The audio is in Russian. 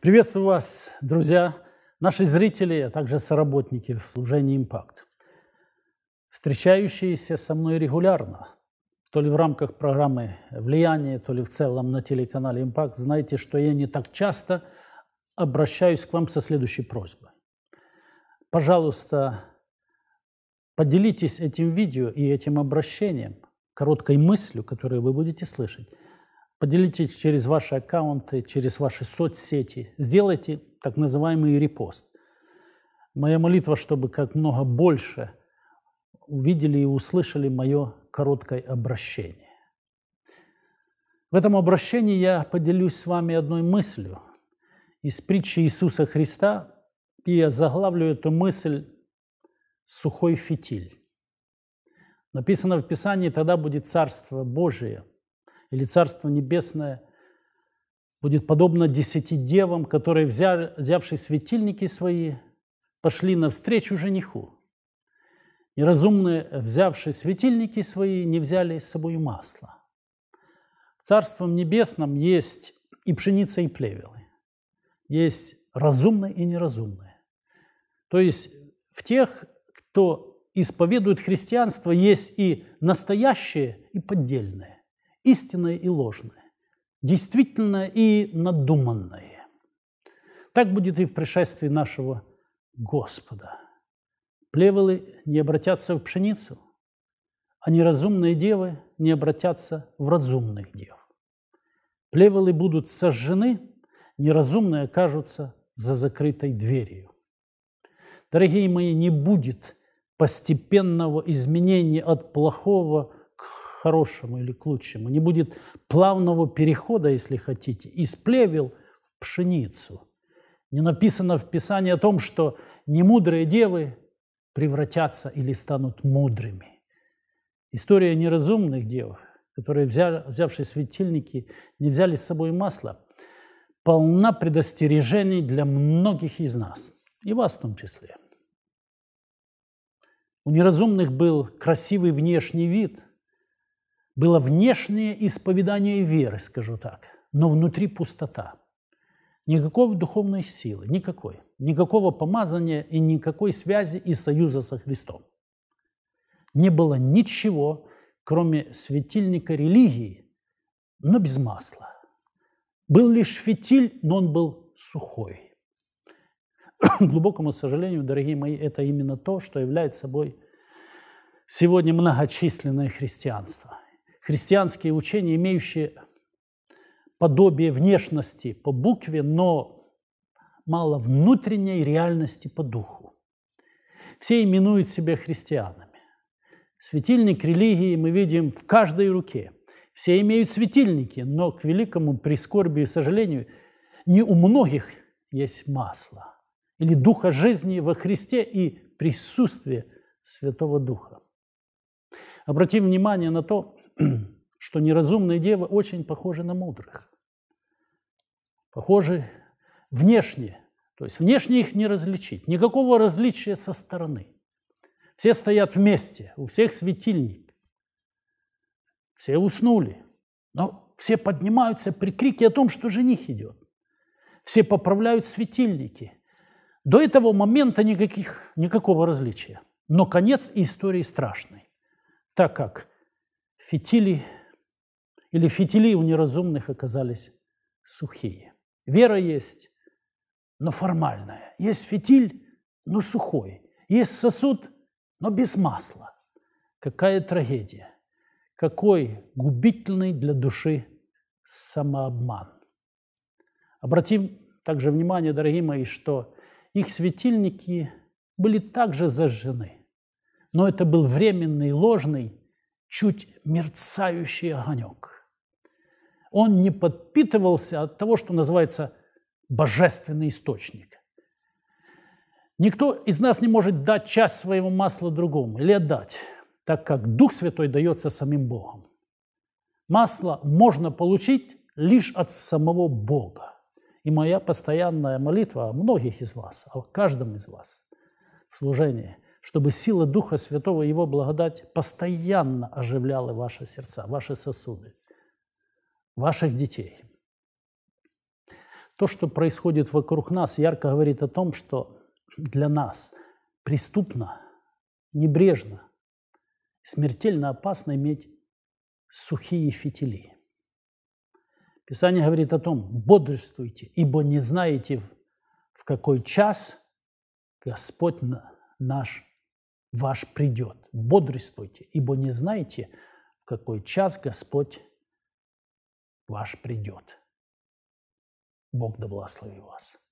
Приветствую вас, друзья, наши зрители, а также соработники в служении «Импакт», встречающиеся со мной регулярно, то ли в рамках программы «Влияние», то ли в целом на телеканале «Импакт», знаете, что я не так часто обращаюсь к вам со следующей просьбой. Пожалуйста, поделитесь этим видео и этим обращением, короткой мыслью, которую вы будете слышать – Поделитесь через ваши аккаунты, через ваши соцсети. Сделайте так называемый репост. Моя молитва, чтобы как много больше увидели и услышали мое короткое обращение. В этом обращении я поделюсь с вами одной мыслью из притчи Иисуса Христа, и я заглавлю эту мысль «Сухой фитиль». Написано в Писании, тогда будет Царство Божие – или Царство Небесное будет подобно десяти девам, которые, взяв, взявши светильники свои, пошли навстречу жениху. Неразумные, взявшие светильники свои, не взяли с собой масла. Царством Небесным есть и пшеница, и плевелы. Есть разумные и неразумные. То есть в тех, кто исповедует христианство, есть и настоящее, и поддельное истинное и ложное, действительное и надуманное. Так будет и в пришествии нашего Господа. Плевелы не обратятся в пшеницу, а неразумные девы не обратятся в разумных дев. Плевелы будут сожжены, неразумные окажутся за закрытой дверью. Дорогие мои, не будет постепенного изменения от плохого хорошему или к лучшему, не будет плавного перехода, если хотите, из плевел в пшеницу. Не написано в Писании о том, что немудрые девы превратятся или станут мудрыми. История неразумных дев, которые, взявшие светильники, не взяли с собой масло, полна предостережений для многих из нас, и вас в том числе. У неразумных был красивый внешний вид – было внешнее исповедание веры, скажу так, но внутри пустота. Никакой духовной силы, никакой. Никакого помазания и никакой связи и союза со Христом. Не было ничего, кроме светильника религии, но без масла. Был лишь фитиль, но он был сухой. К глубокому сожалению, дорогие мои, это именно то, что является собой сегодня многочисленное христианство христианские учения, имеющие подобие внешности по букве, но мало внутренней реальности по духу. Все именуют себя христианами. Светильник религии мы видим в каждой руке. Все имеют светильники, но, к великому прискорбию и сожалению, не у многих есть масло или духа жизни во Христе и присутствие Святого Духа. Обратим внимание на то, что неразумные девы очень похожи на мудрых. Похожи внешне, то есть внешне их не различить, никакого различия со стороны. Все стоят вместе, у всех светильник, все уснули, но все поднимаются при крике о том, что жених идет. Все поправляют светильники. До этого момента никаких, никакого различия. Но конец истории страшный, так как фитили или фитили у неразумных оказались сухие. Вера есть, но формальная. Есть фитиль, но сухой. Есть сосуд, но без масла. Какая трагедия! Какой губительный для души самообман! Обратим также внимание, дорогие мои, что их светильники были также зажжены, но это был временный, ложный чуть мерцающий огонек. Он не подпитывался от того, что называется божественный источник. Никто из нас не может дать часть своего масла другому или отдать, так как Дух Святой дается самим Богом. Масло можно получить лишь от самого Бога. И моя постоянная молитва о многих из вас, о каждом из вас в служении – чтобы сила Духа Святого и Его благодать постоянно оживляла ваши сердца, ваши сосуды, ваших детей. То, что происходит вокруг нас, ярко говорит о том, что для нас преступно, небрежно, смертельно опасно иметь сухие фитили. Писание говорит о том, бодрствуйте, ибо не знаете, в какой час Господь наш ваш придет. Бодрствуйте, ибо не знаете, в какой час Господь ваш придет. Бог да благослови вас.